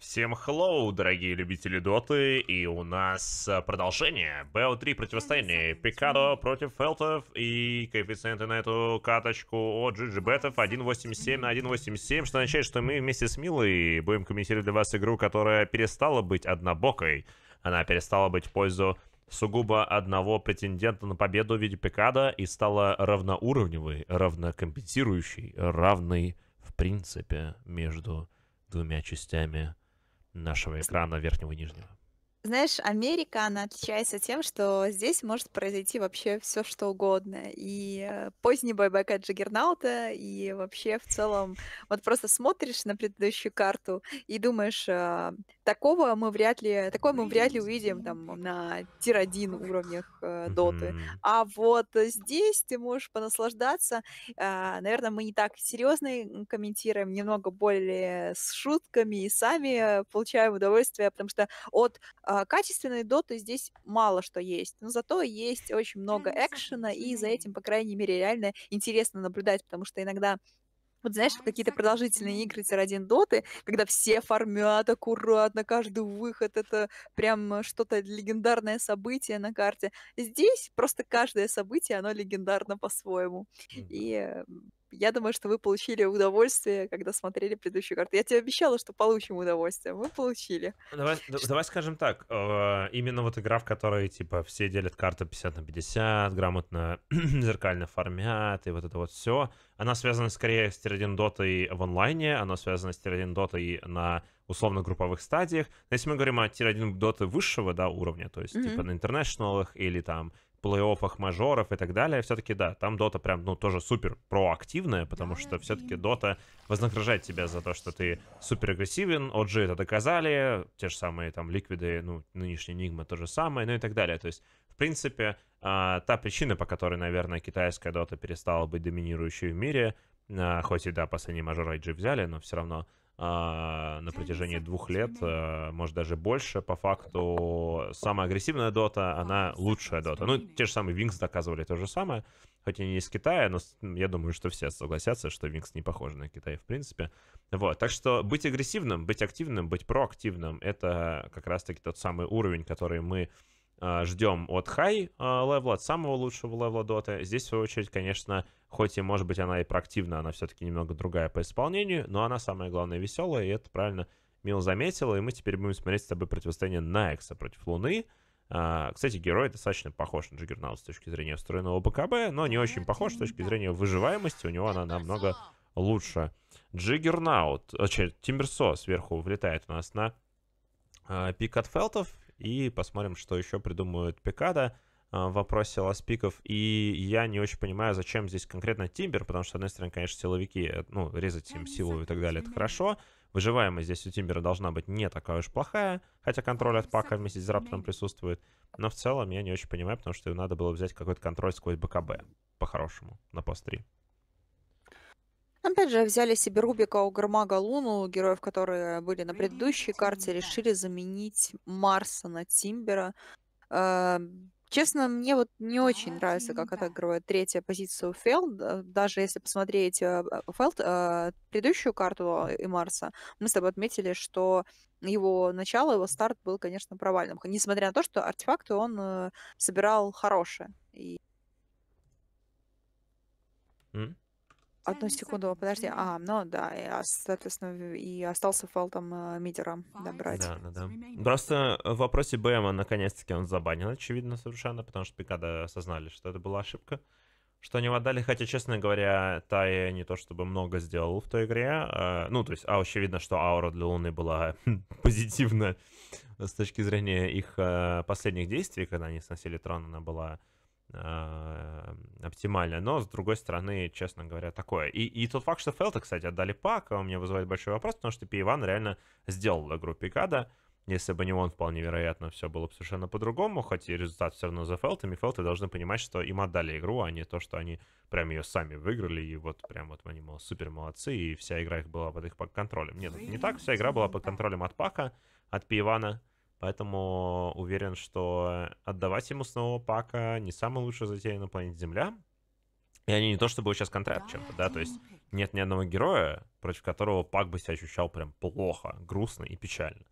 Всем хеллоу, дорогие любители доты, и у нас э, продолжение. бо 3 противостояние, Пикадо против Фелтов, и коэффициенты на эту каточку от GG Бетов 1.87 на 1.87, что означает, что мы вместе с Милой будем комментировать для вас игру, которая перестала быть однобокой. Она перестала быть в пользу сугубо одного претендента на победу в виде Пикадо и стала равноуровневой, равнокомпенсирующей, равной в принципе между двумя частями нашего экрана верхнего и нижнего. Знаешь, Америка, она отличается тем, что здесь может произойти вообще все что угодно. И э, поздний байбек от Джаггернаута, и вообще в целом вот просто смотришь на предыдущую карту и думаешь, а, такого мы вряд ли, такое мы вряд ли увидим ну там на тир-1 уровнях э, доты. А вот здесь ты можешь понаслаждаться. Э, а, наверное, мы не так серьезно комментируем, немного более с шутками и сами получаем удовольствие, потому что от э, качественной доты здесь мало что есть. Но зато есть очень много экшена, и за этим, по крайней мере, реально интересно наблюдать, потому что иногда вот знаешь, какие-то продолжительные игры тир один, доты, когда все фармят аккуратно, каждый выход — это прям что-то легендарное событие на карте. Здесь просто каждое событие, оно легендарно по-своему. И я думаю, что вы получили удовольствие, когда смотрели предыдущую карту. Я тебе обещала, что получим удовольствие. Мы получили. Ну, давай, давай скажем так. А, именно вот игра, в которой, типа, все делят карты 50 на 50, грамотно зеркально фармят и вот это вот все. Она связана скорее с тиродиндотой в онлайне, она связана с тиродиндотой на условно групповых стадиях. Но если мы говорим о тир-1 доты высшего да, уровня, то есть mm-hmm. типа на интернешналах или там плей-оффах мажоров и так далее, все-таки да, там Дота прям, ну, тоже супер проактивная, потому что все-таки Дота вознаграждает тебя за то, что ты супер агрессивен, OG это доказали, те же самые там ликвиды, ну, нынешняя Нигма то же самое, ну и так далее. То есть, в принципе, а, та причина, по которой, наверное, китайская Дота перестала быть доминирующей в мире, а, хоть и, да, последний мажоры IG взяли, но все равно а, на протяжении двух лет, а, может даже больше, по факту самая агрессивная дота, она лучшая дота. Ну, те же самые Винкс доказывали то же самое, хотя не из Китая, но я думаю, что все согласятся, что Винкс не похожа на Китай в принципе. Вот, так что быть агрессивным, быть активным, быть проактивным, это как раз-таки тот самый уровень, который мы а, ждем от хай а, левла, от самого лучшего левла доты. Здесь, в свою очередь, конечно, хоть и, может быть, она и проактивна, она все-таки немного другая по исполнению, но она, самое главное, веселая, и это правильно Мил заметила, и мы теперь будем смотреть с тобой противостояние Найкса против Луны. А, кстати, герой достаточно похож на Джиггернаут с точки зрения встроенного БКБ, но не очень похож с точки зрения выживаемости, у него она намного лучше. Джиггернаут, э, Тимберсо сверху влетает у нас на пик от фелтов, и посмотрим, что еще придумают Пикада в вопросе ласпиков, и я не очень понимаю, зачем здесь конкретно Тимбер, потому что, с одной стороны, конечно, силовики, э, ну, резать им силу и так далее, это хорошо, выживаемость здесь у Тимбера должна быть не такая уж плохая, хотя контроль от пака вместе с Раптором присутствует, но в целом я не очень понимаю, потому что надо было взять какой-то контроль сквозь БКБ, по-хорошему, на пост 3. Опять же, взяли себе Рубика, Угармага, Луну, героев, которые были на предыдущей карте, решили заменить Марса на Тимбера. А, честно, мне вот не очень нравится, как отыгрывает третья позиция у Фелд. Э, даже если посмотреть э, э, Фелд, предыдущую карту а, и Марса, мы с тобой отметили, что его начало, его старт был, конечно, провальным. Несмотря на то, что артефакты он собирал хорошие. И... Mm. Одну секунду, подожди. А, ну да, и, соответственно, и остался файл там э, мидера добрать. Да, да, да. Просто э, в вопросе БМа наконец-таки он забанен, очевидно, совершенно, потому что Пикада осознали, что это была ошибка. Что они отдали, хотя, честно говоря, Тай не то чтобы много сделал в той игре. А, ну, то есть, а очевидно, что аура для Луны была позитивна с точки зрения их э, последних действий, когда они сносили трон, она была Э, оптимально, но, с другой стороны, честно говоря, такое. И, и тот факт, что Фелта, кстати, отдали пак, а у меня вызывает большой вопрос, потому что Пиван реально сделал игру Пикада, если бы не он, вполне вероятно, все было бы совершенно по-другому, хоть и результат все равно за Фелтами. Фелты должны понимать, что им отдали игру, а не то, что они прям ее сами выиграли, и вот прям вот они мол, супер молодцы, и вся игра их была под их контролем. Нет, не так, вся игра была под контролем от Пака, от Пивана, Поэтому уверен, что отдавать ему снова Пака не самая лучшая затея на планете Земля. И они не то чтобы сейчас контракт чем-то, да, то есть нет ни одного героя, против которого Пак бы себя ощущал прям плохо, грустно и печально.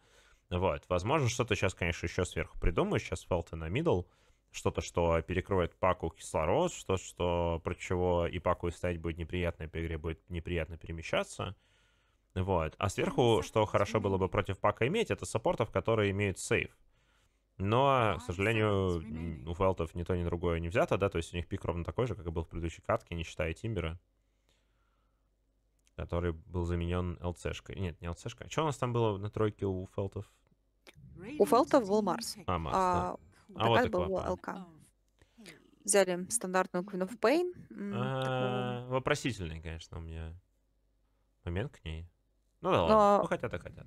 Вот, возможно, что-то сейчас, конечно, еще сверху придумаю, сейчас фелты на мидл, что-то, что перекроет Паку кислород, что-то, что про чего и Паку и стоять будет неприятно, и по игре будет неприятно перемещаться — вот. А сверху, что хорошо было бы против пака иметь, это саппортов, которые имеют сейф. Но, а, к сожалению, у Фелтов ни то, ни другое не взято, да, то есть у них пик ровно такой же, как и был в предыдущей катке, не считая Тимбера, который был заменен ЛЦшкой. Нет, не ЛЦшкой. А что у нас там было на тройке у Фелтов? У Фелтов был Марс. А, Марс, а, А вот и был ЛК. Взяли стандартную Queen of Pain. А, вопросительный, конечно, у меня момент к ней. Ну да ладно, ну хотят и хотят.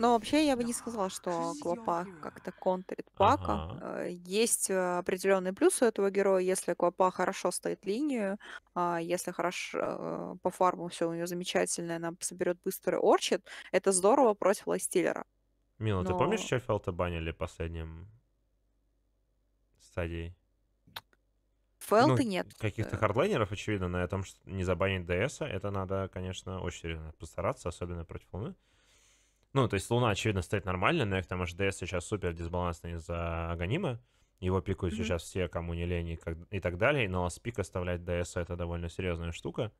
Но вообще я бы не сказала, что Клопа как-то контрит Пака. Ага. Э, есть э, определенные плюсы у этого героя, если Клопа хорошо стоит линию, а, если хорошо э, по фарму все у нее замечательное, она соберет быстрый орчит, это здорово против Ластиллера. Мила, Но... ты помнишь, что Фелта банили последним стадией? Фэлты ну, нет. Каких-то э. хардлайнеров, очевидно, на этом не забанить ДСа. Это надо, конечно, очень серьезно постараться, особенно против Луны. Ну, то есть Луна, очевидно, стоит нормально, но и к тому ДС сейчас супер дисбалансный из-за Аганима. Его пикают mm-hmm. сейчас все, кому не лень и, как, и так далее. Но спик оставлять ДС это довольно серьезная штука.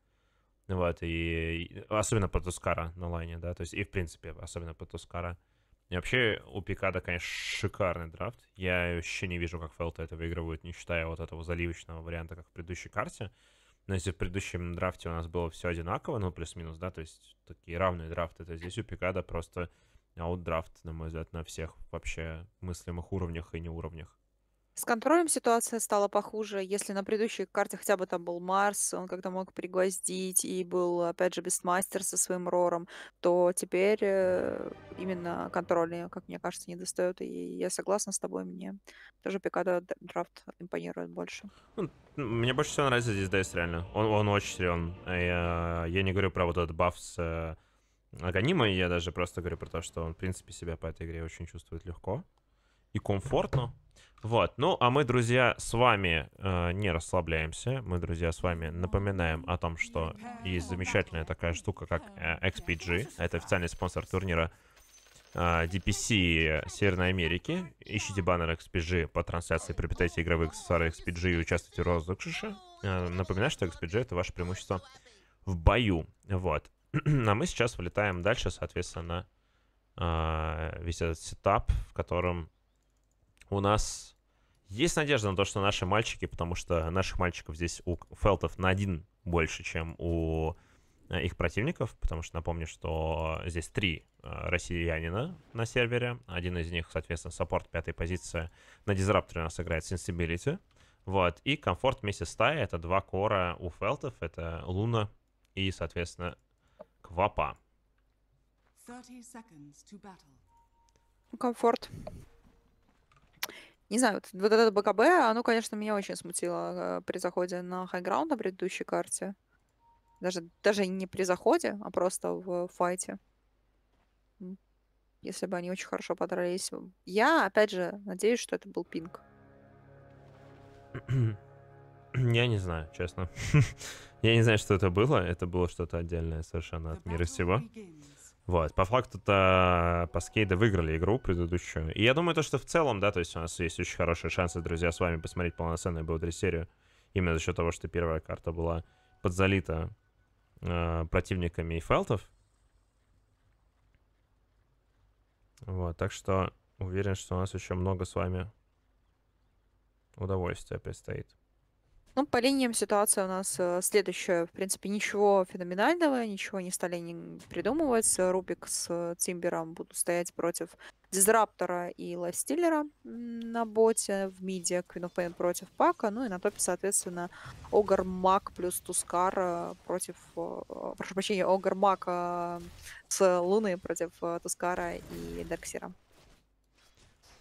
Вот, и, и особенно под Тускара на лайне, да, то есть и в принципе, особенно под Тускара. Uh, и вообще у Пикада, конечно, шикарный драфт. Я вообще не вижу, как Фелта это выигрывает, не считая вот этого заливочного варианта, как в предыдущей карте. Но если в предыдущем драфте у нас было все одинаково, ну, плюс-минус, да, то есть такие равные драфты, то здесь у Пикада просто аутдрафт, на мой взгляд, на всех вообще мыслимых уровнях и неуровнях. С контролем ситуация стала похуже. Если на предыдущей карте хотя бы там был Марс, он как-то мог пригвоздить и был, опять же, Бестмастер со своим Рором, то теперь э, именно контрольные, э, как мне кажется, не достают. И я согласна с тобой, мне тоже Пикадо драфт импонирует больше. Ну, мне больше всего нравится здесь Дайс, реально. Он, он очень силен. Я, я не говорю про вот этот баф с э, Аганимой, я даже просто говорю про то, что он, в принципе, себя по этой игре очень чувствует легко и комфортно. Вот, ну а мы, друзья, с вами э, не расслабляемся. Мы, друзья, с вами напоминаем о том, что есть замечательная такая штука, как э, XPG. Это официальный спонсор турнира э, DPC Северной Америки. Ищите баннер XPG по трансляции, приобретайте игровые аксессуары XPG и участвуйте в розыгрыше. Э, напоминаю, что XPG — это ваше преимущество в бою. Вот. а мы сейчас вылетаем дальше, соответственно, э, весь этот сетап, в котором у нас есть надежда на то, что наши мальчики, потому что наших мальчиков здесь у Фелтов на один больше, чем у э, их противников, потому что напомню, что здесь три э, россиянина на сервере. Один из них, соответственно, саппорт пятая позиция На дизрапторе у нас играет Sensibility. Вот. И комфорт вместе с Тай — это два кора у Фелтов. Это Луна и, соответственно, Квапа. Комфорт. Не знаю, вот, вот это БКБ, оно, конечно, меня очень смутило э, при заходе на хайграунд на предыдущей карте. Даже, даже не при заходе, а просто в файте. Если бы они очень хорошо подрались. Я, опять же, надеюсь, что это был пинг. Я не знаю, честно. Я не знаю, что это было. Это было что-то отдельное совершенно от мира всего. Begins. Вот, по факту-то Паскейда выиграли игру предыдущую. И я думаю, то, что в целом, да, то есть у нас есть очень хорошие шансы, друзья, с вами посмотреть полноценную Боудри серию. Именно за счет того, что первая карта была подзалита э, противниками и фелтов. Вот, так что уверен, что у нас еще много с вами удовольствия предстоит. Ну, по линиям ситуация у нас э, следующая. В принципе, ничего феноменального, ничего не стали не придумывать. Рубик с э, Тимбером будут стоять против Дизраптора и ластиллера на боте, в миде Queen of Pain против Пака, ну и на топе, соответственно, Огар Мак плюс Тускар э, против... Прошу прощения, Огар Мак с Луны против Тускара и Дарксира.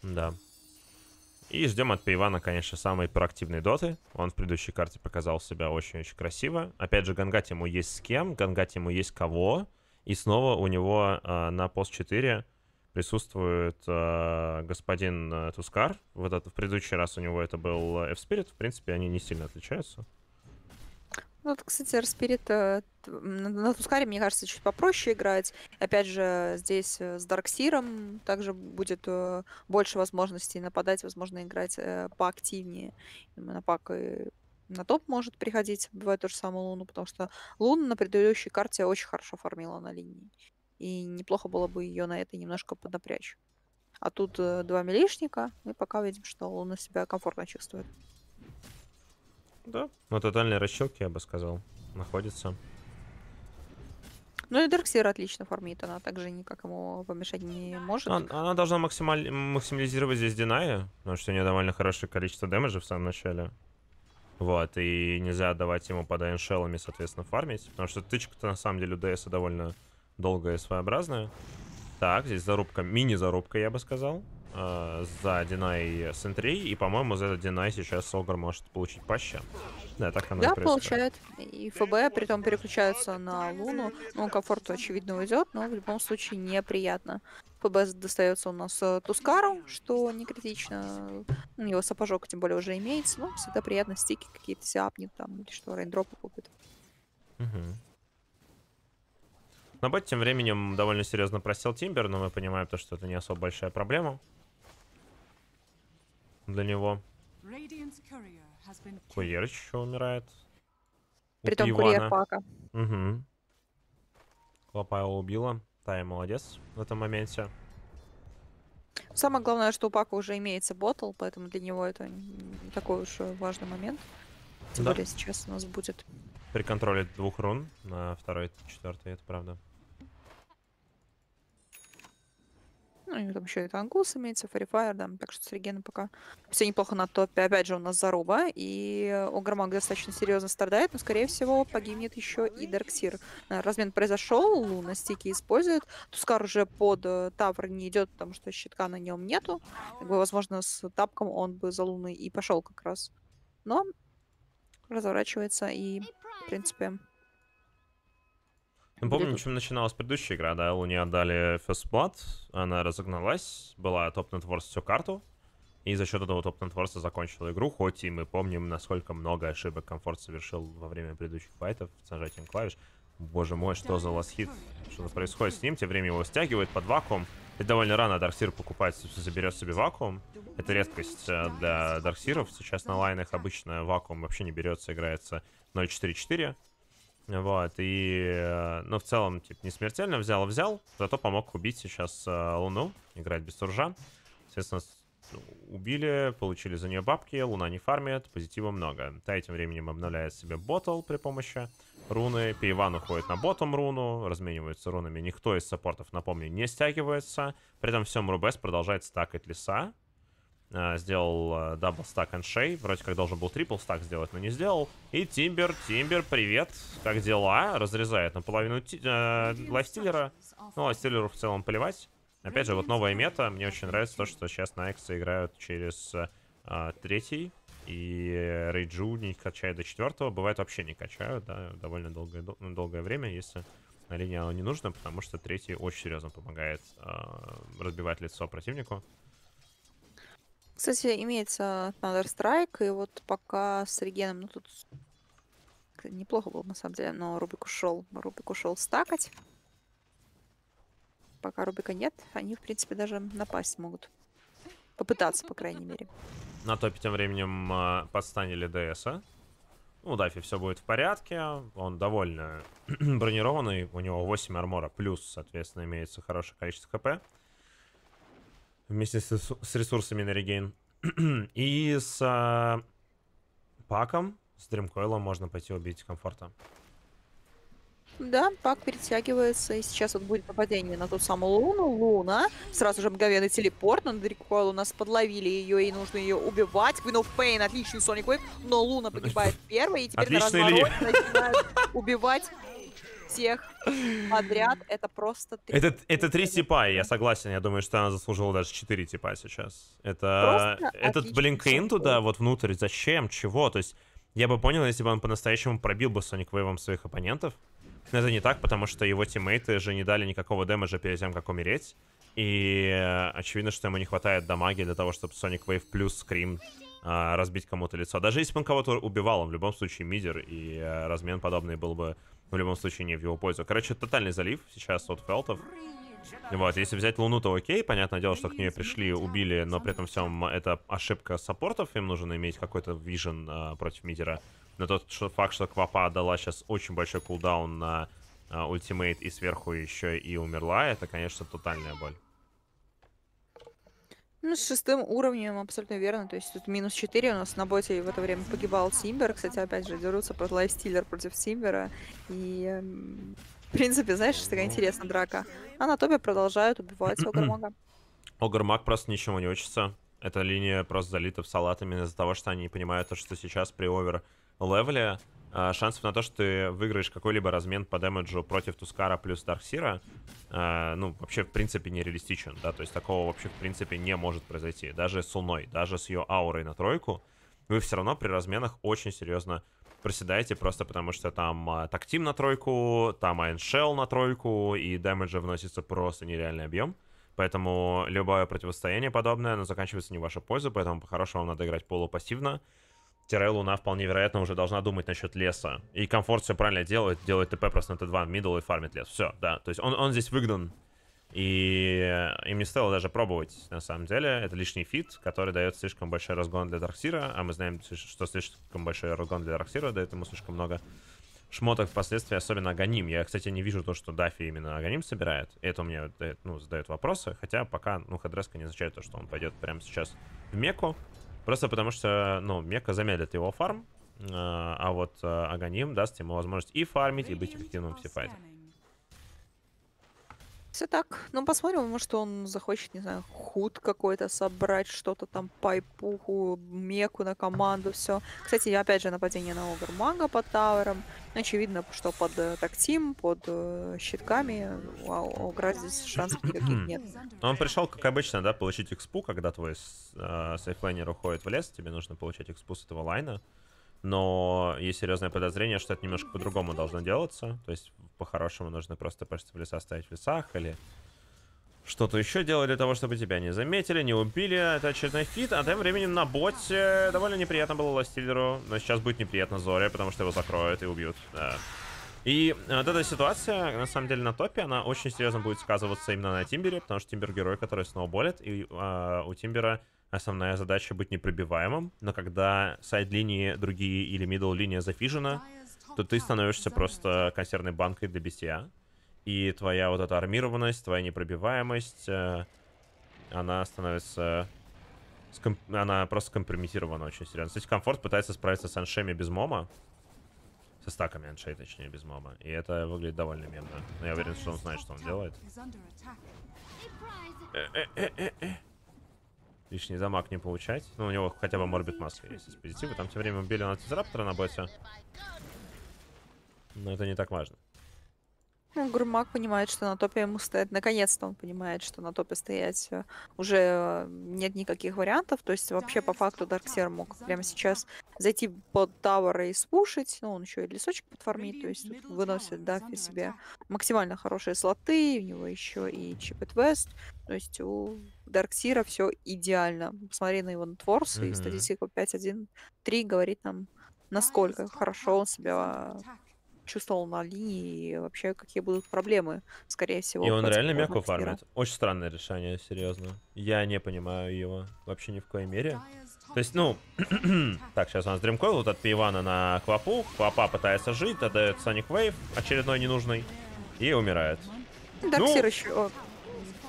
Да, и ждем от Пейвана, конечно, самые проактивные доты. Он в предыдущей карте показал себя очень-очень красиво. Опять же, гангать ему есть с кем, гангать ему есть кого. И снова у него э, на пост 4 присутствует э, господин э, Тускар. Вот это, в предыдущий раз у него это был э, F-Spirit. В принципе, они не сильно отличаются. Ну, вот, кстати, Распирит э, на Тускаре, мне кажется, чуть попроще играть. Опять же, здесь э, с Дарксиром также будет э, больше возможностей нападать, возможно, играть поактивнее. На пак и на топ может приходить, бывает ту же самую Луну, потому что Луна на предыдущей карте очень хорошо фармила на линии. И неплохо было бы ее на это немножко поднапрячь. А тут два милишника, и пока видим, что Луна себя комфортно чувствует. Да. На тотальной расщелке, я бы сказал, находится. Ну и Дарксир отлично фармит, она также никак ему помешать не может. Она, она должна максималь... максимализировать здесь Диная, потому что у нее довольно хорошее количество дэмэджа в самом начале. Вот, и нельзя давать ему под айншеллами, соответственно, фармить, потому что тычка-то на самом деле у Дэса довольно долгая и своеобразная. Так, здесь зарубка, мини-зарубка, я бы сказал э, за Динай с n и, по-моему, за этот Динай сейчас Огр может получить по Да, так оно да, и получает. И ФБ при том переключается на Луну. Ну, комфорт, очевидно, уйдет, но в любом случае неприятно. ФБ достается у нас э, Тускару, что не критично. Его сапожок, тем более, уже имеется. Но ну, всегда приятно стики какие-то сяпнет там, или что, рейндропы купит. Угу. На бот тем временем довольно серьезно просел Тимбер, но мы понимаем то, что это не особо большая проблема для него. Курьер еще умирает. Притом курьер Пака. Угу. его убила. Тая молодец в этом моменте. Самое главное, что у Пака уже имеется ботл, поэтому для него это не такой уж важный момент. Тем да. более сейчас у нас будет. При контроле двух рун на второй, четвертый, это правда. Ну, у там еще и Тангус имеется, Фарифайр, да, так что с регеном пока все неплохо на топе. Опять же, у нас заруба, и Огромаг достаточно серьезно страдает, но, скорее всего, погибнет еще и Дарксир. Э, размен произошел, Луна стики использует, Тускар уже под э, Тавр не идет, потому что щитка на нем нету. Как бы, возможно, с тапком он бы за Луной и пошел как раз. Но разворачивается и, в принципе, ну, помню, чем начиналась предыдущая игра, да, Луне отдали First Blood, она разогналась, была топ-нетворс всю карту, и за счет этого топ-нетворса закончила игру, хоть и мы помним, насколько много ошибок комфорт совершил во время предыдущих файтов с нажатием клавиш. Боже мой, что за ласхит, что происходит с ним, тем временем его стягивает под вакуум, Это довольно рано Дарксир покупает, заберет себе вакуум. Это редкость э, для Дарксиров. Сейчас на лайнах обычно вакуум вообще не берется, играется 0.4.4. Вот, и, э, ну, в целом, типа, не смертельно взял-взял, а зато помог убить сейчас э, Луну, играть без суржа. Соответственно, ну, убили, получили за нее бабки, луна не фармит, позитива много. Та этим временем обновляет себе ботл при помощи руны, Пейван уходит на ботом руну, размениваются рунами, никто из саппортов, напомню, не стягивается, при этом всем Мрубес продолжает стакать леса, Э, сделал дабл э, стак and шей. Вроде как должен был трипл стак сделать, но не сделал. И Тимбер, Тимбер, привет. Как дела? Разрезает наполовину ти э, лайфстиллера. Ну, ластилеру в целом плевать. Опять же, вот новая мета. Мне очень нравится то, что сейчас на Эксе играют через э, третий. И Рейджу не качают до четвертого. Бывает вообще не качают, да, довольно долгое, ну, долгое время, если на линии оно не нужно, потому что третий очень серьезно помогает э, разбивать лицо противнику. Кстати, имеется Thunder Strike, и вот пока с Регеном, ну тут неплохо было на самом деле, но Рубик ушел. Рубик ушел стакать. Пока Рубика нет, они, в принципе, даже напасть могут. Попытаться, по крайней мере. На топе тем временем э, подстанили ДСа. Ну, Дафи все будет в порядке. Он довольно бронированный. У него 8 армора. Плюс, соответственно, имеется хорошее количество хп вместе с, ресурсами на регейн. И с а, паком, с дримкойлом можно пойти убить комфорта. Да, пак перетягивается, и сейчас вот будет попадение на ту самую Луну. Луна, сразу же мгновенный телепорт, но Дрикойл у нас подловили ее, и нужно ее убивать. Queen of Pain, отличный Соник Wave, но Луна погибает первой, и теперь Отличный на убивать всех подряд, это просто... Три. Это, это три типа, я согласен, я думаю, что она заслужила даже четыре типа сейчас. Это... Просто этот блинкейн туда, вот внутрь, зачем, чего, то есть... Я бы понял, если бы он по-настоящему пробил бы Соник Вейвом своих оппонентов. Но это не так, потому что его тиммейты же не дали никакого демеджа перед тем, как умереть. И э, очевидно, что ему не хватает дамаги для того, чтобы Sonic Wave плюс Скрим а, разбить кому-то лицо. Даже если бы он кого-то убивал, он в любом случае мидер, и а, размен подобный был бы в любом случае не в его пользу. Короче, тотальный залив сейчас от Фелтов. Вот, если взять Луну, то окей, понятное дело, что к ней пришли, убили, но при этом всем это ошибка саппортов, им нужно иметь какой-то вижен э, против мидера. Но тот что, факт, что Квапа дала сейчас очень большой кулдаун на э, ультимейт и сверху еще и умерла, это, конечно, тотальная боль. Ну, с шестым уровнем абсолютно верно. То есть тут минус 4 у нас на боте в это время погибал Симбер. Кстати, опять же, дерутся про лайфстиллер против Симбера. И, эм, в принципе, знаешь, такая ну. интересная драка. А на топе продолжают убивать Огормага. Огормаг просто ничему не учится. Эта линия просто залита в салат именно из-за того, что они не понимают, что сейчас при овер левеле Э, шансов на то, что ты выиграешь какой-либо размен по дэмэджу против Тускара плюс Дарксира, э, ну, вообще, в принципе, нереалистичен, да, то есть такого вообще, в принципе, не может произойти. Даже с Луной, даже с ее аурой на тройку, вы все равно при разменах очень серьезно проседаете, просто потому что там э, тактим на тройку, там айншелл на тройку, и дэмэджа вносится просто нереальный объем. Поэтому любое противостояние подобное, оно заканчивается не в вашу пользу, поэтому по-хорошему вам надо играть полупассивно, пассивно Тире Луна вполне вероятно уже должна думать насчет леса. И комфорт все правильно делает. Делает ТП просто на Т2 мидл и фармит лес. Все, да. То есть он, он здесь выгнан. И им не стоило даже пробовать, на самом деле. Это лишний фит, который дает слишком большой разгон для Дарксира. А мы знаем, что слишком большой разгон для Дарксира дает ему слишком много шмоток впоследствии, особенно Аганим. Я, кстати, не вижу то, что Дафи именно Аганим собирает. это у меня ну, задает вопросы. Хотя пока, ну, Хадреска не означает то, что он пойдет прямо сейчас в Меку. Просто потому что, ну, Мека замедлит его фарм, э, а вот э, Аганим даст ему возможность и фармить, и быть эффективным в сифайте. Все так. Ну, посмотрим, может, он захочет, не знаю, худ какой-то собрать, что-то там, пайпуху, меку на команду, все. Кстати, опять же, нападение на Огр Мага под тавером. Очевидно, что под э, тактим, под э, щитками у Огра здесь шансов никаких нет. он пришел, как обычно, да, получить экспу, когда твой э, сейфлайнер уходит в лес, тебе нужно получать экспу с этого лайна но есть серьезное подозрение, что это немножко по-другому должно делаться. То есть, по-хорошему, нужно просто просто леса ставить в лесах или что-то еще делать для того, чтобы тебя не заметили, не убили. Это очередной фит. А тем временем на боте довольно неприятно было Ластилеру. Но сейчас будет неприятно Зоре, потому что его закроют и убьют. Да. И вот эта ситуация, на самом деле, на топе, она очень серьезно будет сказываться именно на Тимбере, потому что Тимбер герой, который сноуболит, и э, у Тимбера Основная задача быть непробиваемым, но когда сайд-линии другие или middle линия зафижена, то ты становишься просто консервной банкой для бития. И твоя вот эта армированность, твоя непробиваемость, э, она становится... Она просто компрометирована очень серьезно. Кстати, комфорт пытается справиться с аншеми без мома. Со стаками аншей, точнее, без мома. И это выглядит довольно мемно. Но я уверен, что он знает, что он делает. Э -э -э -э -э лишний дамаг не получать. Ну, у него хотя бы морбит маска есть из позитива. Там тем временем убили антизраптора на боссе. Но это не так важно. Ну, Гурмак понимает, что на топе ему стоять. Наконец-то он понимает, что на топе стоять э, уже э, нет никаких вариантов. То есть вообще по факту Дарксер мог прямо сейчас зайти под тауэры и спушить. Ну, он еще и лесочек подформит, то есть выносит, да, по себе максимально хорошие слоты, у него еще и чип вест. То есть у Дарксира все идеально. Посмотри на его нетворс, mm-hmm. и статистика 5.1.3 говорит нам, насколько хорошо он себя чувствовал на линии и вообще какие будут проблемы, скорее всего. И он реально мягко фармит. Очень странное решение, серьезно. Я не понимаю его вообще ни в коей мере. То есть, ну... так, сейчас у нас дримкойл вот от Пивана на Квапу. Квапа пытается жить, отдает Соник Вейв, очередной ненужный, и умирает. Доксир ну... еще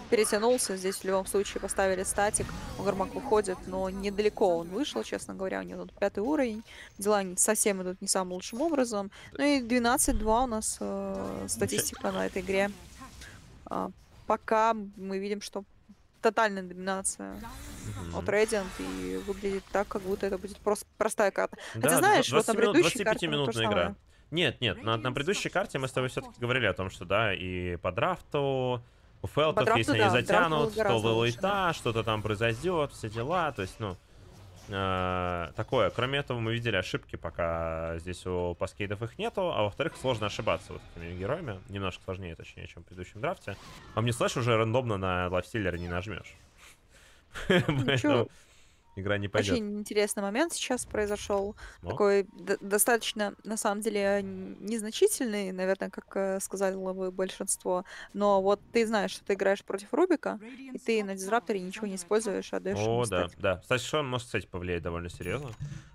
перетянулся. Здесь в любом случае поставили статик. Угармак выходит, но недалеко он вышел, честно говоря. У него тут пятый уровень. Дела совсем идут не самым лучшим образом. Ну и 12-2 у нас э, статистика на этой игре. А, пока мы видим, что тотальная доминация mm-hmm. от Radiant, и выглядит так, как будто это будет просто простая карта. Да, Хотя знаешь, вот на предыдущей карте... 25-минутная игра. Самое. Нет, нет, на, на предыдущей карте мы с тобой все-таки говорили о том, что да, и по драфту, у Фелтов, по драфту, если да, они затянут, то лилайта, да. что-то там произойдет, все дела, то есть, ну... Э, такое. Кроме этого, мы видели ошибки, пока здесь у паскейдов их нету. А во-вторых, сложно ошибаться вот этими героями. Немножко сложнее, точнее, чем в предыдущем драфте. А мне слэш уже рандомно на лайфстиллер не нажмешь. Поэтому игра не пойдет. Очень интересный момент сейчас произошел. Смог? Ну? Такой достаточно, на самом деле, незначительный, наверное, как э, сказали бы большинство. Но вот ты знаешь, что ты играешь против Рубика, и ты на дизрапторе ничего не используешь, а даешь О, да, да. Кстати, что он может, кстати, повлиять довольно серьезно.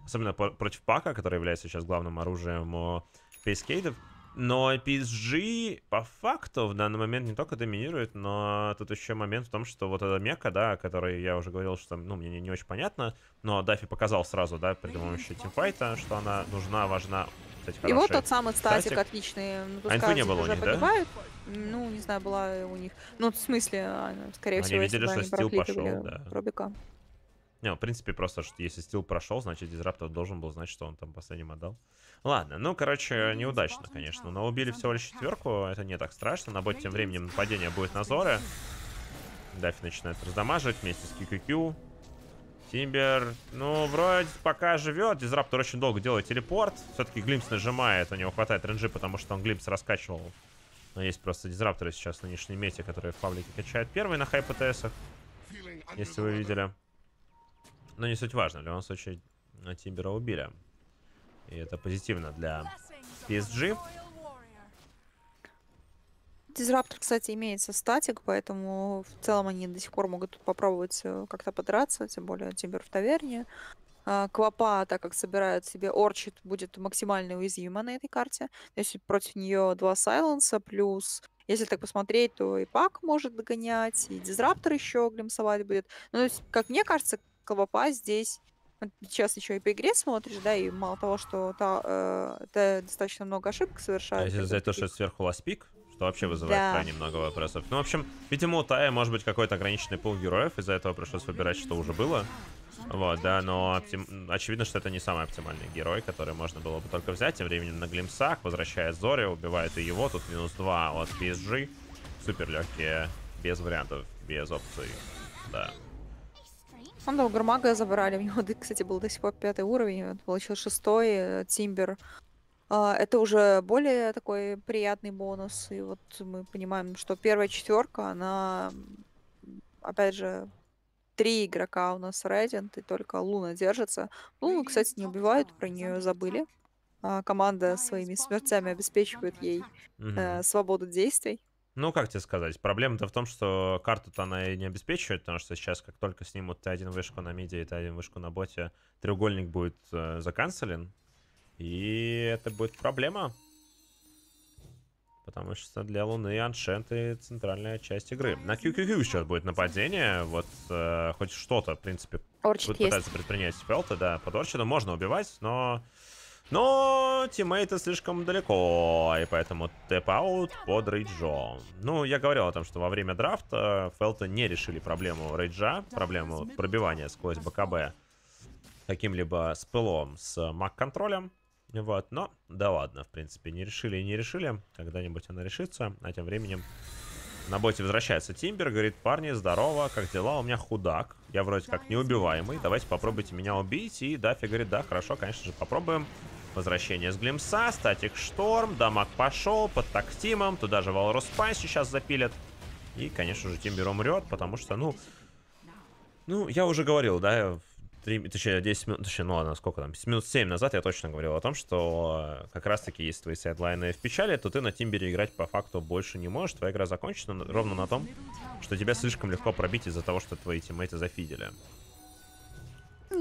Особенно против Пака, который является сейчас главным оружием пейскейдов. Но PSG по факту в данный момент не только доминирует, но тут еще момент в том, что вот эта мека, да, о которой я уже говорил, что ну, мне не, не очень понятно, но Дафи показал сразу, да, при помощи тимфайта, что она нужна, важна. Кстати, и вот тот самый статик, статик. отличный. Ну, а инфы не было у них, погибают. да? Ну, не знаю, была у них. Ну, в смысле, а, скорее они всего, видели, что стил пошел, да. Рубика. Не, в принципе, просто, что если стил прошел, значит, дизраптор должен был знать, что он там последним отдал. Ладно, ну, короче, неудачно, конечно. Но убили всего лишь четверку, это не так страшно. На боте тем временем нападение будет на Зоры. Даффи начинает раздамаживать вместе с QQQ. Тимбер, ну, вроде пока живет. Дизраптор очень долго делает телепорт. Все-таки Глимпс нажимает, у него хватает ренжи, потому что он Глимпс раскачивал. Но есть просто дизрапторы сейчас в нынешней мете, которые в паблике качают первые на хайп ПТСах, Если вы видели. Но не суть важно, в любом случае Тимбера убили. И это позитивно для PSG. Дизраптор, кстати, имеется статик, поэтому в целом они до сих пор могут попробовать э, как-то подраться, тем более Тимбер в таверне. А, Квапа, так как собирают себе Орчит, будет максимально уязвима на этой карте. Если против нее два Сайленса, плюс, если так посмотреть, то и Пак может догонять, и Дизраптор еще глимсовать будет. Ну, то есть, как мне кажется, Квапа здесь сейчас еще и по игре смотришь, да, и мало того, что та, э, та достаточно много ошибок совершает А если за то, что сверху ласпик, что вообще вызывает да. крайне много вопросов. Ну, в общем, видимо, у Тая может быть какой-то ограниченный пул героев, из-за этого пришлось выбирать, что уже было. Вот, да, но оптим... очевидно, что это не самый оптимальный герой, который можно было бы только взять. Тем временем на Глимсах возвращает Зори, убивает и его. Тут минус 2 от PSG. Супер легкие, без вариантов, без опций. Да. Он да, у Громага забрали. У него, кстати, был до сих пор пятый уровень. Он получил шестой э, Тимбер. А, это уже более такой приятный бонус. И вот мы понимаем, что первая четверка, она, опять же, три игрока у нас Редент, и только Луна держится. Луну, кстати, не убивают, про нее забыли. А, команда своими смертями обеспечивает ей mm -hmm. свободу действий. Ну, как тебе сказать, проблема-то в том, что карту-то она и не обеспечивает, потому что сейчас, как только снимут Т1 вышку на миде и Т1 вышку на боте, треугольник будет э, заканцелен. И это будет проблема. Потому что для Луны Аншенты центральная часть игры. На QQQ сейчас будет нападение. Вот э, хоть что-то, в принципе, будет пытаться предпринять Пелта, да. Под Орчида ну, можно убивать, но но тиммейты слишком далеко, и поэтому тэп-аут под рейджом. Ну, я говорил о том, что во время драфта Фелта не решили проблему рейджа, проблему пробивания сквозь БКБ каким-либо спылом с маг-контролем. Вот, но да ладно, в принципе, не решили и не решили. Когда-нибудь она решится, а тем временем на боте возвращается Тимбер, говорит, парни, здорово, как дела? У меня худак, я вроде как неубиваемый, давайте попробуйте меня убить. И Даффи говорит, да, хорошо, конечно же, попробуем. Возвращение с Глимса, статик Шторм, дамаг пошел, под тактимом, туда же Валрус Пай сейчас запилят. И, конечно же, Тимбер умрет, потому что, ну... Ну, я уже говорил, да, 3, точнее, 10 минут, точнее, ну ладно, сколько там, минут 7 назад я точно говорил о том, что э, как раз-таки, если твои сайдлайны в печали, то ты на Тимбере играть по факту больше не можешь, твоя игра закончена ровно на том, что тебя слишком легко пробить из-за того, что твои тиммейты зафидели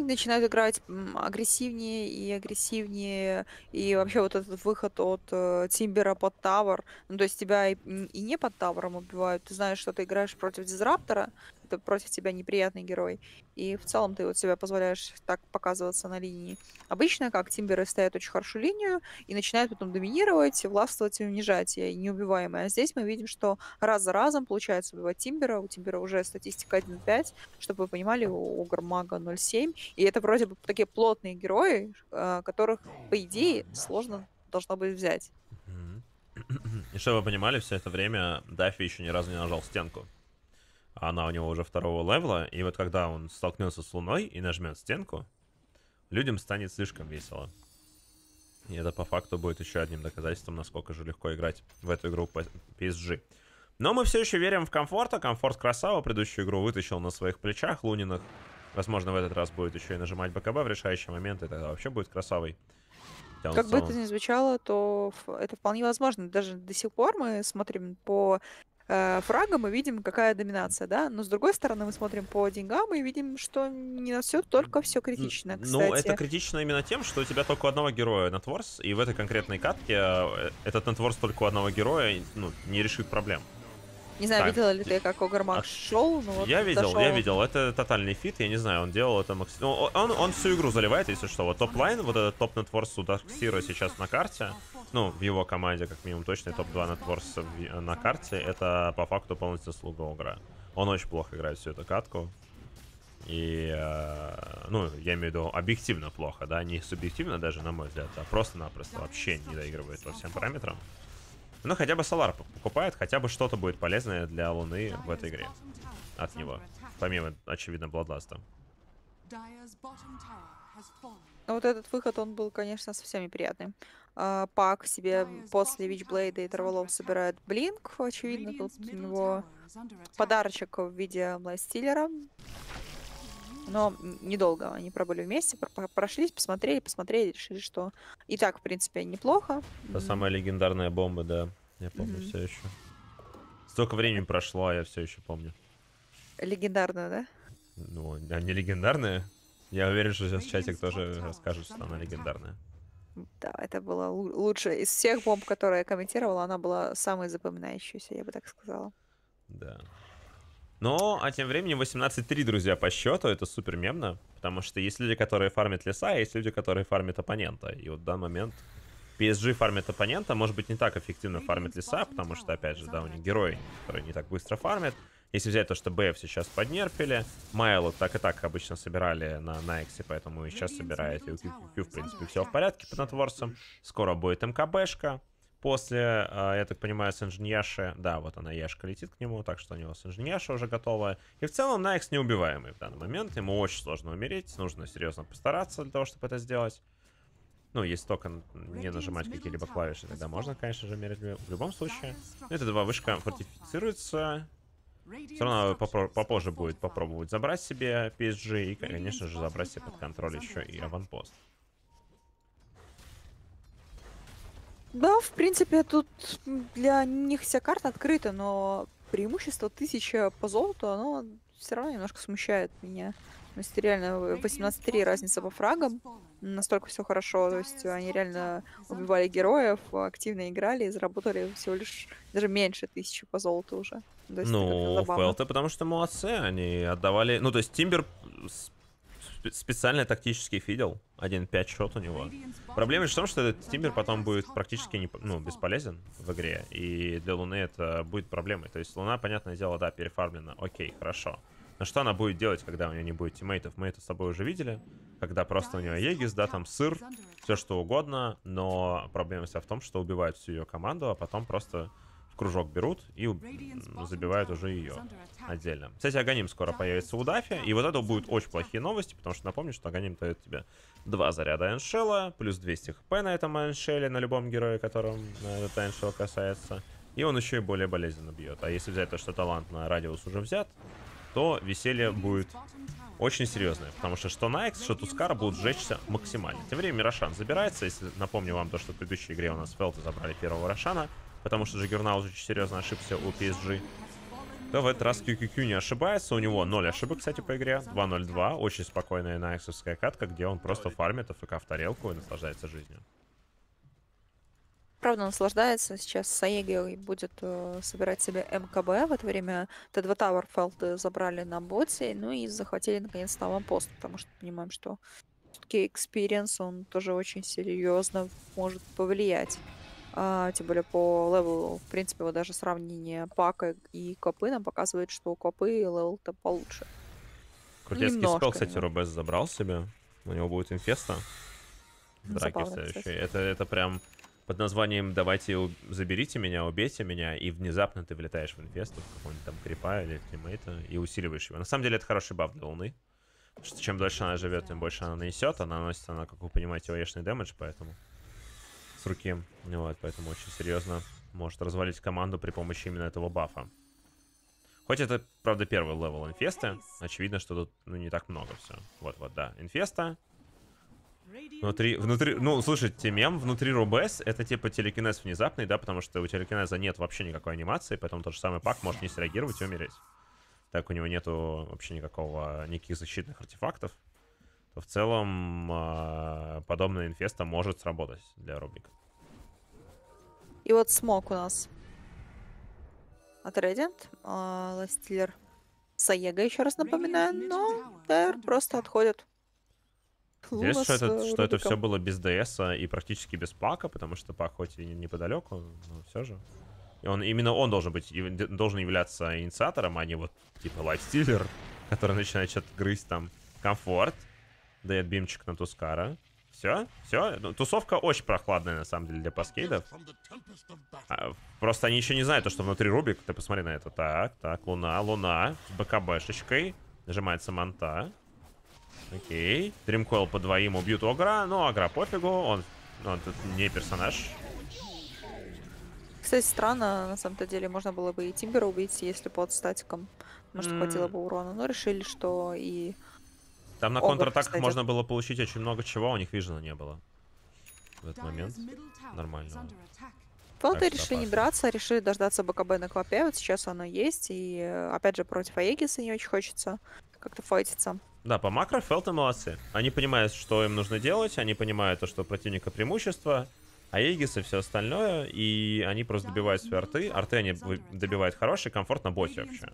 они начинают играть агрессивнее и агрессивнее, и вообще вот этот выход от э, Тимбера под Тавр, ну, то есть тебя и, и не под Тавром убивают, ты знаешь, что ты играешь против Дизраптора, какой-то против тебя неприятный герой. И в целом ты вот себя позволяешь так показываться на линии. Обычно как тимберы стоят очень хорошую линию и начинают потом доминировать, властвовать и унижать, и неубиваемые. А здесь мы видим, что раз за разом получается убивать тимбера. У тимбера уже статистика 1.5, чтобы вы понимали, у Гармага 0.7. И это вроде бы такие плотные герои, а, которых, по идее, сложно должно быть взять. И чтобы вы понимали, все это время Даффи еще ни разу не нажал стенку она у него уже второго левела, и вот когда он столкнется с луной и нажмет стенку, людям станет слишком весело. И это по факту будет еще одним доказательством, насколько же легко играть в эту игру PSG. Но мы все еще верим в комфорта. Комфорт красава. Предыдущую игру вытащил на своих плечах луниных. Возможно, в этот раз будет еще и нажимать БКБ в решающий момент, и тогда вообще будет красавой. Тем как бы это ни звучало, то это вполне возможно. Даже до сих пор мы смотрим по Э, фрага мы видим, какая доминация, да, но с другой стороны мы смотрим по деньгам и видим, что не на все только все критично, ну, кстати. Ну, это критично именно тем, что у тебя только у одного героя нетворс, и в этой конкретной катке э, этот нетворс только у одного героя ну, не решит проблем. Не знаю, так. видела ли ты, как Огармак а... шел. Но вот я видел, дошел... я видел. Это тотальный фит, я не знаю, он делал это максимум. Ну, он, он, он всю игру заливает, если что. Вот топ-лайн, вот этот топ нетворс у Dark сейчас на карте. Ну, в его команде, как минимум, точный топ-2 нетворс на карте. Это по факту полностью слуга Огра. Он очень плохо играет всю эту катку. И, э, ну, я имею в виду объективно плохо, да, не субъективно даже, на мой взгляд, а просто-напросто вообще не доигрывает по всем параметрам. Но ну, хотя бы Солар покупает, хотя бы что-то будет полезное для Луны в этой игре. От него. Помимо, очевидно, Бладласта. Ну, вот этот выход, он был, конечно, совсем неприятным. А, Пак себе после Вичблейда и Траволов собирает Блинк. Очевидно, тут у него подарочек в виде Бластилера. Но недолго они пробыли вместе, прошлись, посмотрели, посмотрели, решили, что и так, в принципе, неплохо. это самая легендарная бомба, да. Я помню mm-hmm. все еще. Столько времени прошло, а я все еще помню. Легендарная, да? Ну, а не легендарная Я уверен, что сейчас ну, чатик тоже расскажет, что она легендарная. Да, это была лучшая из всех бомб, которые я комментировала, она была самой запоминающейся, я бы так сказала. Да. Но а тем временем 18-3, друзья, по счету. Это супер мемно. Потому что есть люди, которые фармят леса, а есть люди, которые фармят оппонента. И вот в данный момент PSG фармит оппонента. Может быть, не так эффективно фармит леса, потому что, опять же, да, у них герой, который не так быстро фармит. Если взять то, что БФ сейчас поднерфили, Майло так и так обычно собирали на Найксе, поэтому и сейчас собираете. У QQQ, в принципе, все в порядке под натворцем. Скоро будет МКБшка. После, а, я так понимаю, с инженерши... Да, вот она, Яшка летит к нему, так что у него с инженерши уже готовая. И в целом Найкс неубиваемый в данный момент. Ему очень сложно умереть, нужно серьезно постараться для того, чтобы это сделать. Ну, если только не нажимать какие-либо клавиши, тогда можно, конечно же, умереть в любом случае. это два вышка фортифицируется. Все равно попозже будет попробовать забрать себе PSG и, конечно же, забрать себе под контроль еще и аванпост. Да, в принципе, тут для них вся карта открыта, но преимущество тысяча по золоту, оно все равно немножко смущает меня. То есть реально 18-3 разница по фрагам. Настолько все хорошо. То есть они реально убивали героев, активно играли и заработали всего лишь даже меньше тысячи по золоту уже. То есть ну, ФЛТ, потому что молодцы, они отдавали... Ну, то есть Тимбер специально тактический фидел. 1-5 счет у него. Проблема в том, что этот тимбер потом будет практически не, ну, бесполезен в игре. И для Луны это будет проблемой. То есть Луна, понятное дело, да, перефармлена. Окей, хорошо. Но что она будет делать, когда у нее не будет тиммейтов? Мы это с тобой уже видели. Когда просто у нее Егис, да, там сыр, все что угодно. Но проблема вся в том, что убивают всю ее команду, а потом просто кружок берут и забивают уже ее отдельно. Кстати, Аганим скоро появится у Дафи, и вот это будет очень плохие новости, потому что напомню, что Аганим дает тебе два заряда Эншела, плюс 200 хп на этом Эншеле, на любом герое, которым э, этот Эншел касается. И он еще и более болезненно бьет. А если взять то, что талант на радиус уже взят, то веселье будет очень серьезное. Потому что что Найкс, что Тускар будут сжечься максимально. Тем временем Рошан забирается. Если напомню вам то, что в предыдущей игре у нас Фелты забрали первого Рошана потому что Джиггернаут очень серьезно ошибся у PSG. Да, в этот раз QQQ не ошибается, у него 0 ошибок, кстати, по игре, 2-0-2, очень спокойная найксовская катка, где он просто фармит АФК в тарелку и наслаждается жизнью. Правда, наслаждается. Сейчас Саеги будет э, собирать себе МКБ. В это время Т2 Тауэрфелд э, забрали на боте, ну и захватили наконец там пост, потому что понимаем, что все-таки экспириенс, он тоже очень серьезно может повлиять. А, тем более по левелу, в принципе, вот даже сравнение пака и копы нам показывает, что у копы левел-то получше. Крутецкий спел, кстати, немного. Робес забрал себе. У него будет инфеста. Драки следующие. Это, это прям под названием «Давайте заберите меня, убейте меня», и внезапно ты влетаешь в инфесту, в какого-нибудь там крипа или тиммейта, и усиливаешь его. На самом деле это хороший баф для Луны. Что чем дольше она живет, тем больше она нанесет. Она наносит, она, как вы понимаете, оешный дэмэдж, поэтому с руки. Вот, поэтому очень серьезно может развалить команду при помощи именно этого бафа. Хоть это, правда, первый левел инфеста, очевидно, что тут ну, не так много все. Вот-вот, да, инфеста. Внутри, внутри, ну, слушайте, мем, внутри Рубес это типа телекинез внезапный, да, потому что у телекинеза нет вообще никакой анимации, поэтому тот же самый пак может не среагировать и умереть. Так у него нету вообще никакого, никаких защитных артефактов то в целом а, подобная инфеста может сработать для Рубика. И вот смог у нас. От Radiant. А, Ластиллер Саега, еще раз напоминаю. Но Тайр просто отходит. Интересно, э, что это, что это все было без ДС а и практически без пака, потому что пак хоть и неподалеку, но все же. И он, именно он должен быть, должен являться инициатором, а не вот типа лайфстилер, который начинает что-то грызть там комфорт. Дает бимчик на Тускара. Все, все. Ну, тусовка очень прохладная, на самом деле, для паскейдов. А, просто они еще не знают, что внутри Рубик. Ты посмотри на это. Так, так, луна, луна. С БКБшечкой. Нажимается манта. Окей. Дримкойл по двоим убьют Огра. Но ну, Огра пофигу. Он, он тут не персонаж. Кстати, странно, на самом-то деле, можно было бы и Тимбера убить, если под статиком. Может, mm. хватило бы урона. Но решили, что и там на контратаках можно было получить очень много чего, у них вижена не было. В этот момент нормально. Фонты решили не драться, решили дождаться БКБ на клопе. Вот сейчас оно есть. И э, опять же против Аегиса не очень хочется как-то файтиться. Да, по макро Фелты молодцы. Они понимают, что им нужно делать, они понимают что у противника преимущество. Аегис и все остальное, и они просто добивают свои арты. Арты они добивают хорошие, комфортно боте вообще.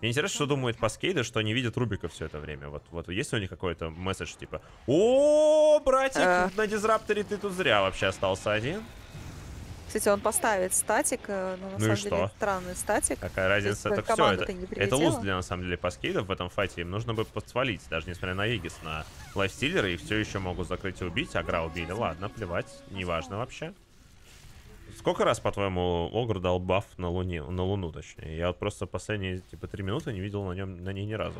Мне интересно, что думают Паскейда, что они видят Рубика все это время. Вот, вот есть ли у них какой-то месседж типа «О, братик, э. на дизрапторе ты тут зря вообще остался один». Кстати, он поставит статик, э, но ну, на ну самом и что? деле странный статик. Какая разница, есть, так все, это, это луз для, на самом деле, паскейдов в этом файте. Им нужно бы подсвалить, даже несмотря на Игис на лайфстиллеры, и все еще могут закрыть и убить. Агра убили, ладно, плевать, неважно вообще. Сколько раз, по-твоему, Огр дал баф на, луне, на Луну, точнее? Я вот просто последние, типа, три минуты не видел на, нем, на ней ни разу.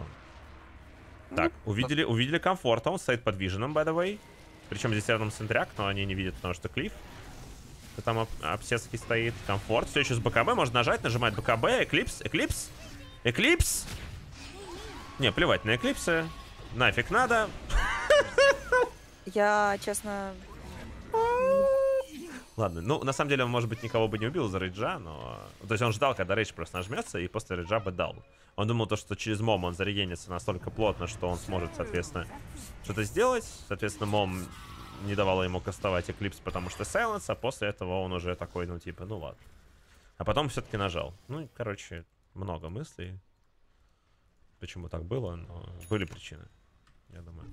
Ну, так, увидели, увидели комфорт, он стоит под by the way. Причем здесь рядом центряк, но они не видят, потому что клиф. Там обсецкий стоит. Комфорт. Все еще с БКБ. Можно нажать, нажимать БКБ. Эклипс. Эклипс. Эклипс. Не, плевать на эклипсы. Нафиг надо. Я, честно... Ладно, ну, на самом деле, он, может быть, никого бы не убил за Рейджа, но... То есть он ждал, когда Рейдж просто нажмется, и после Рейджа бы дал. Он думал, то, что через Мом он зарегенится настолько плотно, что он сможет, соответственно, что-то сделать. Соответственно, Мом не давала ему кастовать Эклипс, потому что Сайленс, а после этого он уже такой, ну типа, ну ладно. А потом все-таки нажал. Ну, короче, много мыслей. Почему так было, но были причины, я думаю.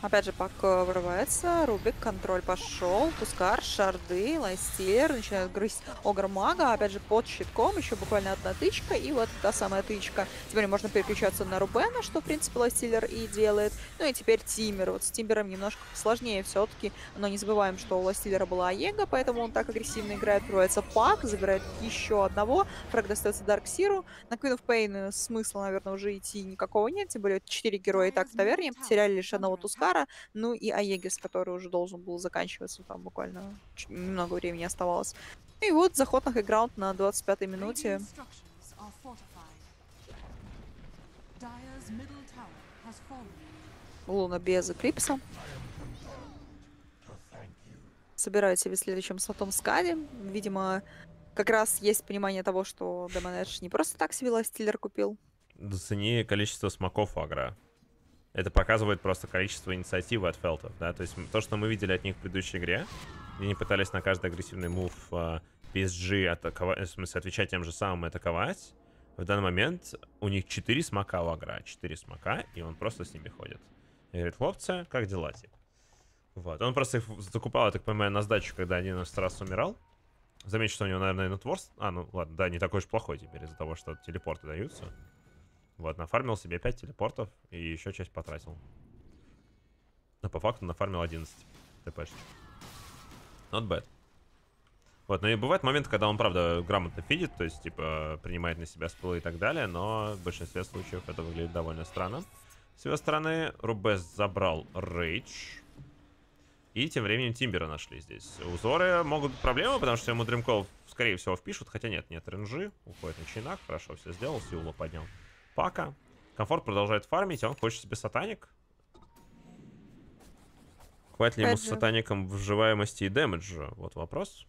Опять же, пак э, вырывается. Рубик, контроль пошел. Пускар, шарды, лайстер. Начинают грызть Огр Мага. Опять же, под щитком. Еще буквально одна тычка. И вот та самая тычка. Теперь можно переключаться на Рубена, что, в принципе, лайстилер и делает. Ну и теперь Тиммер. Вот с Тиммером немножко сложнее все-таки. Но не забываем, что у лайстилера была Аега, поэтому он так агрессивно играет. Врывается пак, забирает еще одного. Фраг достается Дарксиру. На Queen of Pain э, смысла, наверное, уже идти никакого нет. Тем более, 4 героя и так в таверне. Потеряли лишь одного Туска. Макара, ну и Аегис, который уже должен был заканчиваться, там буквально немного времени оставалось. И вот заход на хайграунд на 25-й минуте. Луна без Эклипса. Собирают себе следующим слотом Скади. Видимо, как раз есть понимание того, что Демонедж не просто так себе ластиллер купил. Зацени количество смоков агра. Это показывает просто количество инициативы от Фелтов, да, то есть то, что мы видели от них в предыдущей игре, где они пытались на каждый агрессивный мув uh, а, PSG атаковать, в смысле, отвечать тем же самым и атаковать, в данный момент у них 4 смока у Агра, 4 смока, и он просто с ними ходит. И говорит, хлопцы, как дела, типа? Вот, он просто их закупал, я так понимаю, на сдачу, когда один из раз умирал. Замечу, что у него, наверное, нетворс. А, ну ладно, да, не такой уж плохой теперь из-за того, что телепорты даются. Вот, нафармил себе 5 телепортов и еще часть потратил. Но по факту нафармил 11 тпшечек. Not bad. Вот, но ну и бывает момент, когда он, правда, грамотно фидит, то есть, типа, принимает на себя спылы и так далее, но в большинстве случаев это выглядит довольно странно. С его стороны, Рубес забрал Рейдж. И тем временем Тимбера нашли здесь. Узоры могут быть проблемы, потому что ему Дримков, скорее всего, впишут. Хотя нет, нет, РНЖ. Уходит на Чинак. Хорошо, все сделал. Сиула поднял пака. Комфорт продолжает фармить, а он хочет себе сатаник. Хватит ли ему с сатаником выживаемости и дэмэджа? Вот вопрос.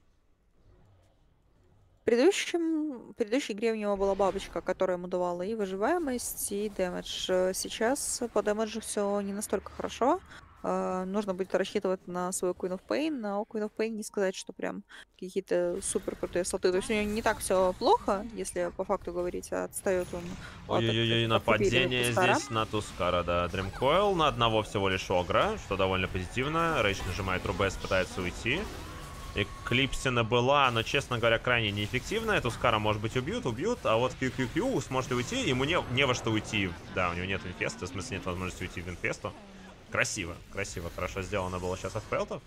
В, предыдущем, в предыдущей игре у него была бабочка, которая ему давала и выживаемость, и дэмэдж. Сейчас по дэмэджу все не настолько хорошо. А, нужно будет рассчитывать на свой Queen of Pain, но Queen of Pain не сказать, что прям какие-то супер крутые слоты. То есть у него не так все плохо, если по факту говорить, а отстает он. Ой-ой-ой, э, нападение здесь на Тускара, да. Дримкоил на одного всего лишь Огра, что довольно позитивно. Рейч нажимает РБС, пытается уйти. Эклипсина была, но, честно говоря, крайне неэффективна. Эту Скара, может быть, убьют, убьют, а вот QQQ сможет уйти, ему не, не во что уйти. Да, у него нет инфеста, в смысле нет возможности уйти в инфесту. Красиво, красиво, хорошо сделано было сейчас от Пелтов.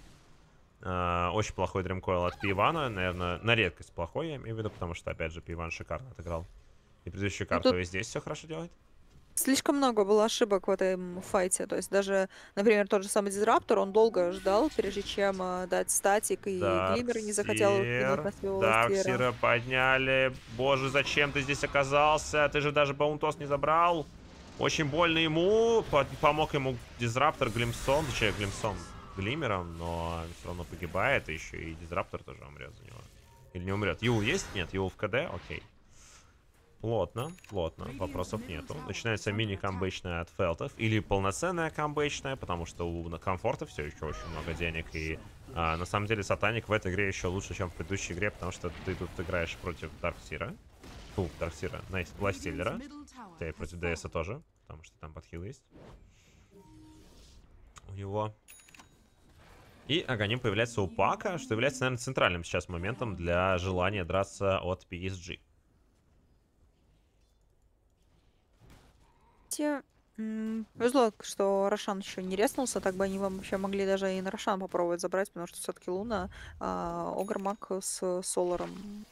Uh, а, очень плохой дримкойл от Пивана. Наверное, на редкость плохой, я имею в виду, потому что, опять же, Пиван шикарно отыграл. И предыдущую ну карту, ну, тут... и здесь все хорошо делает. Слишком много было ошибок в этом файте. То есть даже, например, тот же самый Дизраптор, он долго ждал, прежде чем э, дать статик, и Дарксир, Глиммер не захотел Дарксира подняли. Боже, зачем ты здесь оказался? Ты же даже баунтос не забрал. Очень больно ему. Помог ему Дизраптор Глимсон. Точнее, Глимсон Глимером, но все равно погибает. И еще и Дизраптор тоже умрет за него. Или не умрет. Юл есть? Нет. Юл в КД? Окей. Плотно, плотно, вопросов нету. Начинается мини-камбэчная от фелтов или полноценная камбэчная, потому что у комфорта все еще очень много денег. И а, на самом деле сатаник в этой игре еще лучше, чем в предыдущей игре, потому что ты тут играешь против Дарксира. Ну, Дарксира, Найс, Бластиллера это и против ДСа тоже, потому что там подхил есть. У него. И Аганим появляется у Пака, что является, наверное, центральным сейчас моментом для желания драться от PSG. Везло, что Рошан еще не реснулся, так бы они вам вообще могли даже и на Рошан попробовать забрать, потому что все-таки Луна, а, Огр с Соларом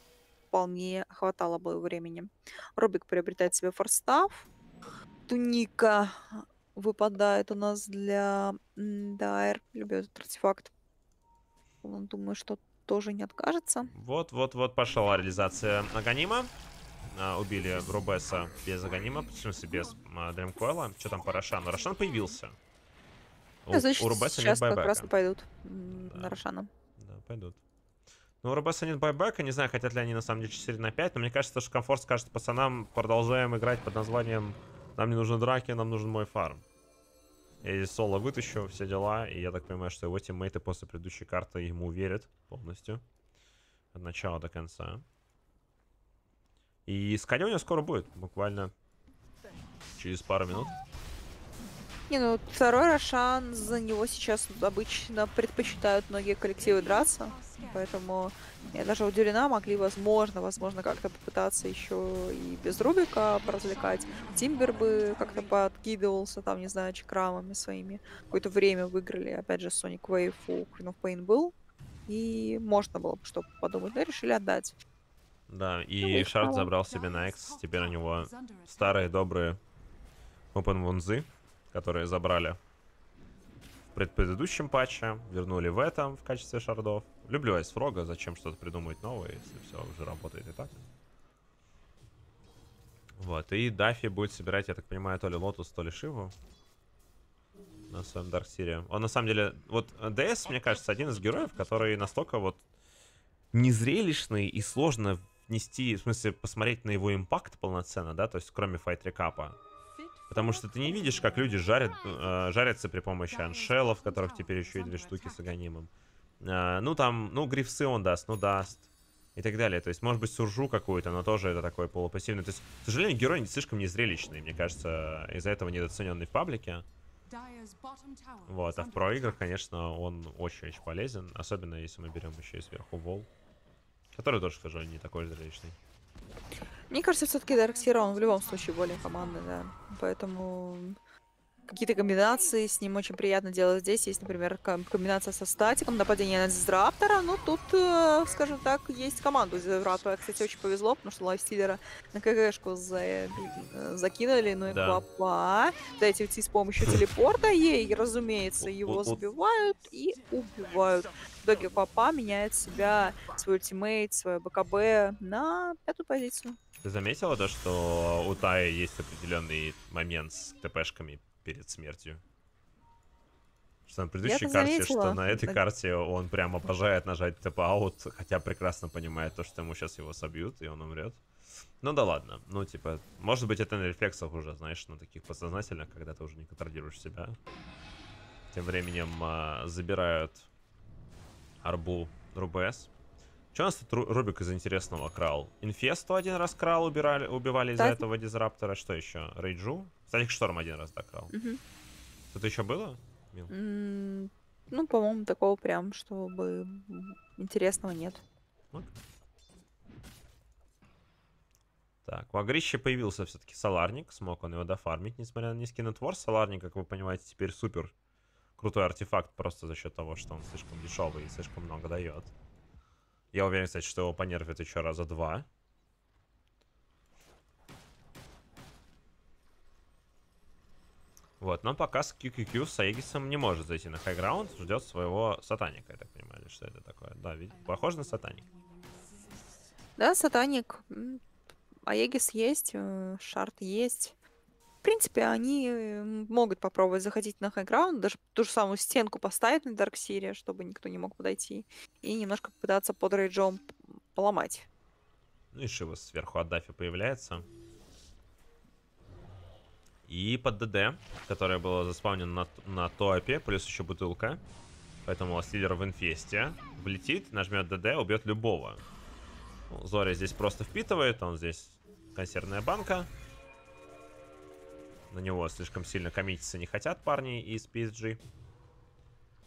вполне хватало бы времени. Робик приобретает себе форстав. Туника выпадает у нас для Дайр. Любит этот артефакт. Он, думаю, что тоже не откажется. Вот-вот-вот пошла реализация Аганима. А, убили Рубеса без Аганима, в смысле без а, Дремкоила. Что там по Рошану? Рошан появился. Ну, у, Значит, у Рубеса сейчас нет как раз пойдут да. на Рошана. Да, пойдут. Ну, у РБСа нет байбека, не знаю, хотят ли они на самом деле 4 на 5, но мне кажется, что комфорт скажет пацанам, продолжаем играть под названием «Нам не нужны драки, нам нужен мой фарм». Я здесь соло вытащу, все дела, и я так понимаю, что его тиммейты после предыдущей карты ему верят полностью. От начала до конца. И скорее у него скоро будет, буквально через пару минут. Не, ну второй Рошан, за него сейчас обычно предпочитают многие коллективы драться. Поэтому я даже удивлена, могли, возможно, возможно, как-то попытаться еще и без Рубика поразвлекать. Тимбер бы как-то подкидывался, там, не знаю, чекрамами своими. Какое-то время выиграли, опять же, Sonic Wave у Queen of Pain был. И можно было бы что подумать, Да решили отдать. Да, и ну, Шард забрал себе Найкс, теперь у него старые добрые Open Вунзы, которые забрали в предыдущем патче, вернули в этом в качестве шардов. Люблю Фрога. зачем что-то придумывать новое, если все уже работает и так. Вот, и Дафи будет собирать, я так понимаю, то ли Лотус, то ли Шиву. На своем Дарксире. Он на самом деле... Вот э, ДС, мне кажется, один из героев, который настолько вот незрелищный и сложно внести, в смысле, посмотреть на его импакт полноценно, да, то есть кроме файт рекапа. Потому что ты не видишь, как люди жарят, э, жарятся при помощи аншелов, которых теперь еще и две штуки с агонимом. Э, ну, там, ну, грифсы он даст, ну, даст. И так далее. То есть, может быть, суржу какую-то, но тоже это такой полупассивный. То есть, к сожалению, герой слишком незрелищный, мне кажется, из-за этого недооцененный в паблике. Вот, а в проиграх, конечно, он очень-очень полезен. Особенно, если мы берем еще и сверху вол. Который тоже, к сожалению не такой зрелищный. Мне кажется, все-таки Дарксира, он в любом случае более командный, да. Поэтому какие-то комбинации с ним очень приятно делать здесь. Есть, например, комбинация со статиком, нападение на дизраптора. Ну, тут, э, скажем так, есть команду дизраптора. Кстати, очень повезло, потому что лайфстилера на КГшку за... Э, э, закинули. Ну и да. папа. Дайте уйти с помощью телепорта. Ей, разумеется, его забивают и убивают. В итоге папа меняет себя, свой ультимейт, свое БКБ на эту позицию. Ты заметила, да, что у Таи есть определенный момент с ТПшками перед смертью. Что на предыдущей карте, заметила. что на этой так... карте он прям обожает нажать тп аут, хотя прекрасно понимает то, что ему сейчас его собьют, и он умрет. Ну да ладно, ну типа, может быть это на рефлексах уже, знаешь, на таких подсознательных, когда ты уже не контролируешь себя. Тем временем а, забирают арбу Рубес. Что у нас тут Рубик из интересного крал? Инфесту один раз крал, убирали, убивали из-за этого дизраптора. Что еще? Рейджу? Кстати, шторм один раз так крал. Угу. Что-то еще было? Мил? ну, по-моему, такого прям, чтобы интересного нет. Так, у Агрища появился все-таки Соларник, смог он его дофармить, несмотря на низкий натвор. Соларник, как вы понимаете, теперь супер крутой артефакт просто за счет того, что он слишком дешевый и слишком много дает. Я уверен, кстати, что его понервит еще раза два. Вот, но пока с QQQ с Аегисом не может зайти на хайграунд, ждет своего сатаника, я так понимаю, что это такое. Да, ведь похоже на сатаник. Да, сатаник. Аегис есть, э, шарт есть. В принципе, они э, могут попробовать заходить на хайграунд, даже ту же самую стенку поставить на Дарксире, чтобы никто не мог подойти, и немножко попытаться под рейджом поломать. Ну и Шива сверху от Дафи появляется. И под ДД, которое было заспавнено на, на топе, плюс еще бутылка. Поэтому у вас лидер в инфесте. Влетит, нажмет ДД, убьет любого. Ну, Зоря здесь просто впитывает, он здесь консервная банка. На него слишком сильно коммититься не хотят парни из PSG.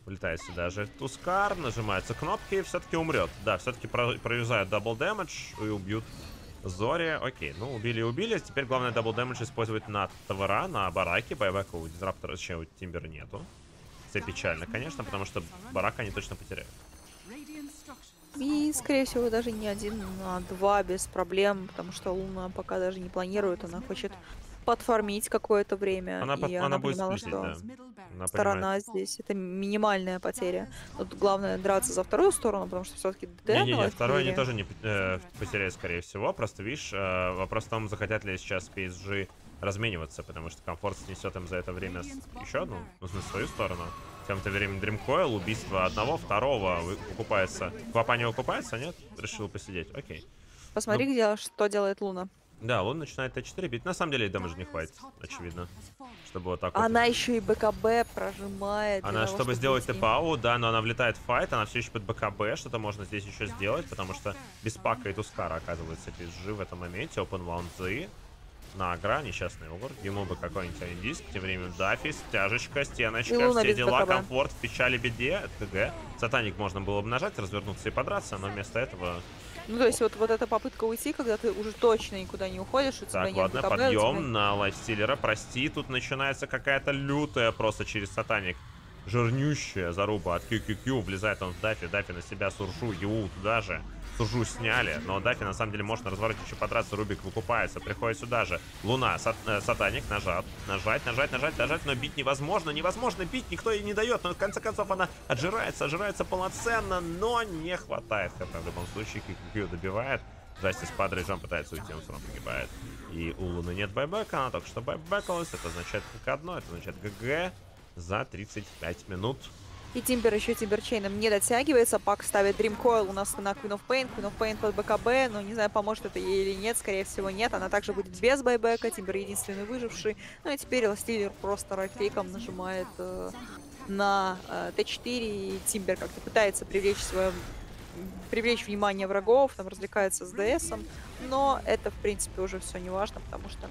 Улетает сюда же Тускар, нажимаются кнопки, и все-таки умрет. Да, все-таки про проюзают дабл дэмэдж и убьют Зори, окей, ну убили и убили. Теперь главное дабл дэмэдж использовать на Тавара, на бараки, Байбека у Дизраптора, точнее у Тимбера нету. все печально, конечно, потому что Барака они точно потеряют. И, скорее всего, даже не один, а два без проблем, потому что Луна пока даже не планирует, она хочет подфармить какое-то время. Она, и она, она будет понимала, сплитить, что да. она сторона понимает. здесь это минимальная потеря. тут главное драться за вторую сторону, потому что все-таки Не, не, не, вторую или... они тоже не э, потеряют, скорее всего. Просто видишь, э, вопрос в том, захотят ли сейчас PSG размениваться, потому что комфорт снесет им за это время еще одну, ну, смысле, свою сторону. Тем то временем Дримкоил, убийство одного, второго выкупается. Квапа не выкупается, нет? Решил посидеть, окей. Посмотри, ну... где, что делает Луна. Да, он начинает Т4 бить. На самом деле дамажа не хватит, очевидно. Чтобы вот так Она вот... еще и БКБ прожимает. Она, того, чтобы, чтобы сделать ТПАУ, да, но она влетает в файт, она все еще под БКБ. Что-то можно здесь еще сделать, потому что без пака и Тускара оказывается PSG в этом моменте. Open лаунзы. На агра, несчастный угор. Ему бы какой-нибудь один диск. Тем временем Дафи, тяжечка стеночка, все дела, БКБ. комфорт, печали, беде, ТГ. Сатаник можно было бы нажать, развернуться и подраться, но вместо этого ну, то есть вот, вот эта попытка уйти, когда ты уже точно никуда не уходишь, у тебя так, нет ладно, подъем тебя... на лайфстиллера. Прости, тут начинается какая-то лютая просто через сатаник жирнющая заруба от QQQ. Влезает он в Даффи. Даффи на себя Суржу. Юу туда же. Суржу сняли. Но Даффи на самом деле можно на еще подраться. Рубик выкупается. Приходит сюда же. Луна. Сат, э, сатаник. Нажат. Нажать, нажать, нажать, нажать. Но бить невозможно. Невозможно бить. Никто ей не дает. Но в конце концов она отжирается. Отжирается полноценно. Но не хватает. как в любом случае QQQ добивает. Джастис падает, Джон пытается уйти, он все равно погибает. И у Луны нет байбека, она только что байбекалась. Это означает только одно, это означает ГГ за 35 минут. И Тимбер еще Тимберчейном не дотягивается. Пак ставит Дримкойл у нас на Queen of Pain. Queen of Pain под БКБ. Но не знаю, поможет это ей или нет. Скорее всего, нет. Она также будет без байбека. Тимбер единственный выживший. Ну и теперь Эластилер просто рафейком нажимает э, на э, Т4. И Тимбер как-то пытается привлечь свое привлечь внимание врагов, там развлекается с ДСом, но это, в принципе, уже все не важно, потому что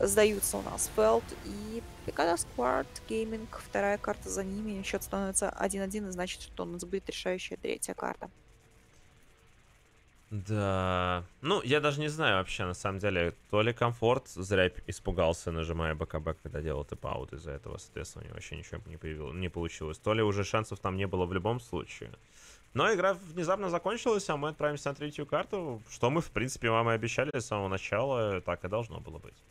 сдаются у нас Фелд и Пикада Сквард, Гейминг, вторая карта за ними, счет становится 1-1, и значит, что у нас будет решающая третья карта. Да, ну я даже не знаю вообще, на самом деле, то ли комфорт зря испугался, нажимая БКБ, когда делал тип-аут, из-за этого, соответственно, у него вообще ничего не, появилось, не получилось, то ли уже шансов там не было в любом случае. Но игра внезапно закончилась, а мы отправимся на третью карту, что мы, в принципе, вам и обещали с самого начала, так и должно было быть.